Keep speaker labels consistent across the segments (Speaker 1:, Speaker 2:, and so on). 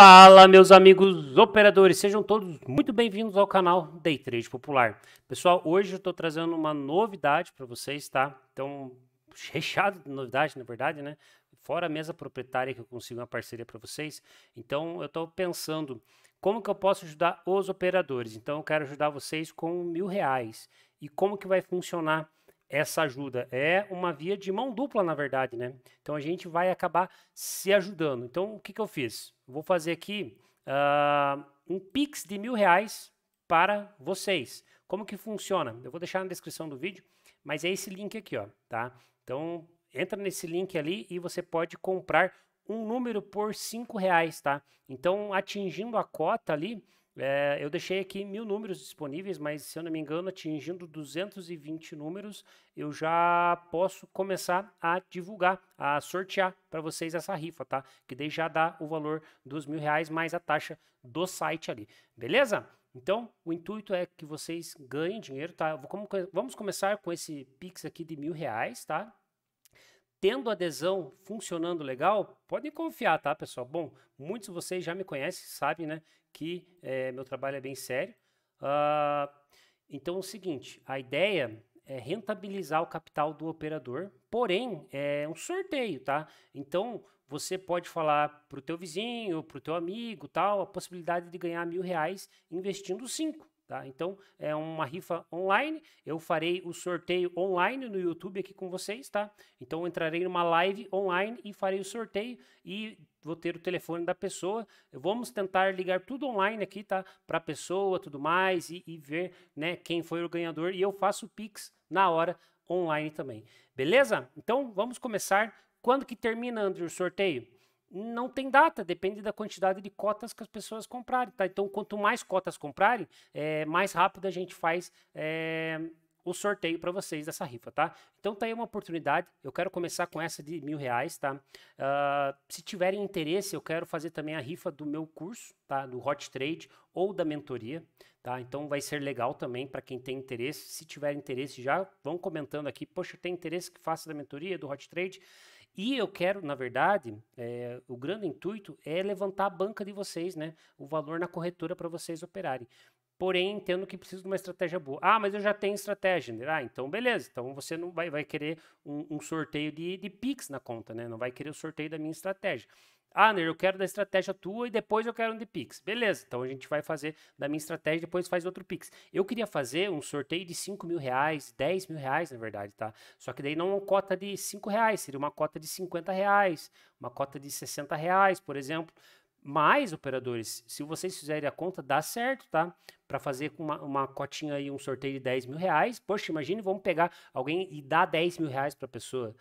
Speaker 1: Fala, meus amigos operadores, sejam todos muito bem-vindos ao canal Day Trade Popular. Pessoal, hoje eu estou trazendo uma novidade para vocês, tá? Então, recheado de novidade, na verdade, né? Fora a mesa proprietária que eu consigo uma parceria para vocês. Então, eu estou pensando como que eu posso ajudar os operadores. Então, eu quero ajudar vocês com mil reais. E como que vai funcionar essa ajuda. É uma via de mão dupla, na verdade, né? Então a gente vai acabar se ajudando. Então o que, que eu fiz? Vou fazer aqui uh, um Pix de mil reais para vocês. Como que funciona? Eu vou deixar na descrição do vídeo, mas é esse link aqui, ó, tá? Então entra nesse link ali e você pode comprar um número por cinco reais, tá? Então atingindo a cota ali, é, eu deixei aqui mil números disponíveis, mas se eu não me engano, atingindo 220 números, eu já posso começar a divulgar, a sortear para vocês essa rifa, tá? Que daí já dá o valor dos mil reais mais a taxa do site ali, beleza? Então, o intuito é que vocês ganhem dinheiro, tá? Vamos começar com esse Pix aqui de mil reais, tá? tendo adesão funcionando legal, podem confiar, tá, pessoal? Bom, muitos de vocês já me conhecem, sabem, né, que é, meu trabalho é bem sério. Uh, então, é o seguinte, a ideia é rentabilizar o capital do operador, porém, é um sorteio, tá? Então, você pode falar para o teu vizinho, para o teu amigo, tal, a possibilidade de ganhar mil reais investindo cinco. Tá? Então, é uma rifa online. Eu farei o sorteio online no YouTube aqui com vocês, tá? Então, entrarei numa live online e farei o sorteio e vou ter o telefone da pessoa. Vamos tentar ligar tudo online aqui, tá? Para a pessoa, tudo mais e, e ver, né, quem foi o ganhador e eu faço o Pix na hora online também. Beleza? Então, vamos começar. Quando que termina, o sorteio? não tem data, depende da quantidade de cotas que as pessoas comprarem, tá? Então, quanto mais cotas comprarem, é, mais rápido a gente faz é, um sorteio para vocês dessa rifa, tá? Então tá aí uma oportunidade. Eu quero começar com essa de mil reais, tá? Uh, se tiverem interesse, eu quero fazer também a rifa do meu curso, tá? Do Hot Trade ou da mentoria, tá? Então vai ser legal também para quem tem interesse. Se tiver interesse, já vão comentando aqui. Poxa, tem interesse que faça da mentoria, do Hot Trade? E eu quero, na verdade, é, o grande intuito é levantar a banca de vocês, né? O valor na corretora para vocês operarem porém entendo que preciso de uma estratégia boa. Ah, mas eu já tenho estratégia. Né? Ah, então beleza. Então você não vai, vai querer um, um sorteio de, de Pix na conta, né? Não vai querer o sorteio da minha estratégia. Ah, Ner, eu quero da estratégia tua e depois eu quero um de Pix. Beleza, então a gente vai fazer da minha estratégia e depois faz outro Pix. Eu queria fazer um sorteio de 5 mil reais, 10 mil reais, na verdade, tá? Só que daí não uma cota de 5 reais, seria uma cota de 50 reais, uma cota de 60 reais, por exemplo. Mas, operadores, se vocês fizerem a conta, dá certo, tá? Para fazer com uma, uma, cotinha aí, um sorteio de 10 mil reais. Poxa, imagine, vamos pegar alguém e dar 10 mil reais para a pessoa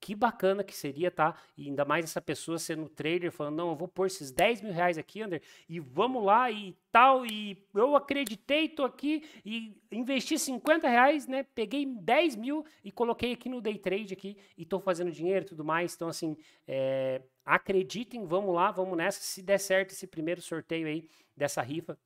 Speaker 1: que bacana que seria, tá? E ainda mais essa pessoa sendo trader, falando, não, eu vou pôr esses 10 mil reais aqui, Ander, e vamos lá e tal, e eu acreditei, tô aqui, e investi 50 reais, né? Peguei 10 mil e coloquei aqui no day trade aqui, e tô fazendo dinheiro e tudo mais, então assim, é, acreditem, vamos lá, vamos nessa, se der certo esse primeiro sorteio aí dessa rifa,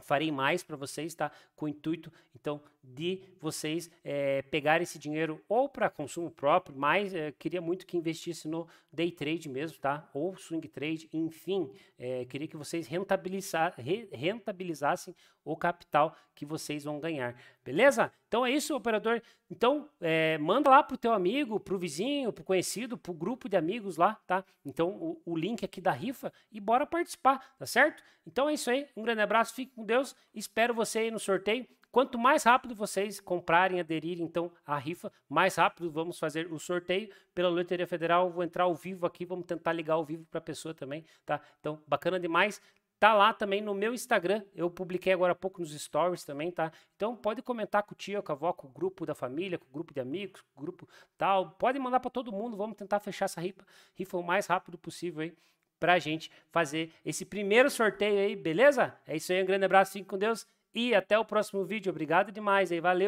Speaker 1: farei mais para vocês, tá? Com o intuito, então, de vocês é, pegar esse dinheiro ou para consumo próprio, mas é, queria muito que investisse no day trade mesmo, tá? Ou swing trade, enfim, é, queria que vocês rentabilizar, re, rentabilizassem o capital que vocês vão ganhar, beleza? Então é isso, operador. Então, é, manda lá pro teu amigo, pro vizinho, pro conhecido, pro grupo de amigos lá, tá? Então, o, o, link aqui da rifa e bora participar, tá certo? Então é isso aí. Um grande abraço, fique com Deus. Espero você aí no sorteio. Quanto mais rápido vocês comprarem, aderirem então à rifa, mais rápido vamos fazer o sorteio pela Loteria Federal. Vou entrar ao vivo aqui, vamos tentar ligar ao vivo para a pessoa também, tá? Então, bacana demais. Tá lá também no meu Instagram. Eu publiquei agora há pouco nos stories também, tá? Então pode comentar com o tio, com a avó, com o grupo da família, com o grupo de amigos, com o grupo tal. Pode mandar para todo mundo. Vamos tentar fechar essa rifa, rifa o mais rápido possível aí pra gente fazer esse primeiro sorteio aí, beleza? É isso aí, um grande abraço, fique com Deus e até o próximo vídeo. Obrigado demais aí, valeu.